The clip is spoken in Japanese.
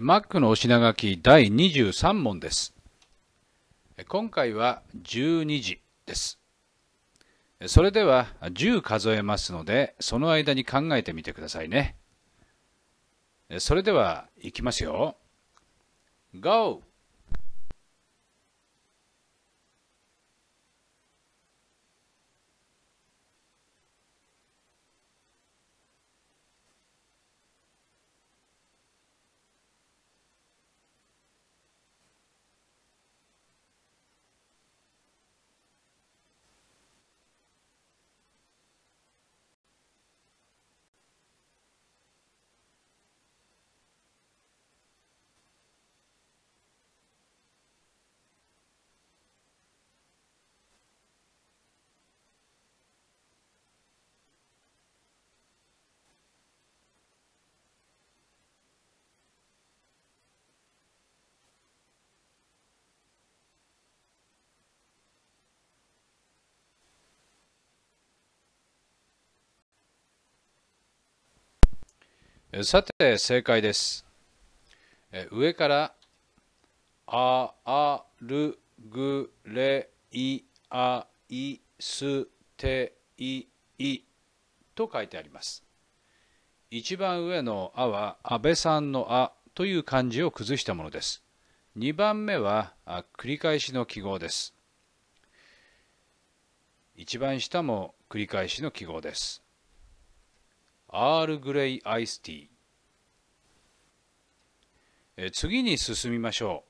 マックのお品書き第23問です。今回は12時です。それでは10数えますので、その間に考えてみてくださいね。それでは行きますよ。Go! さて正解です。上からああるぐれいあいすていいと書いてあります。一番上の「あ」は安倍さんの「あ」という漢字を崩したものです。2番目は繰り返しの記号です。一番下も繰り返しの記号です。アールグレイアイスティー次に進みましょう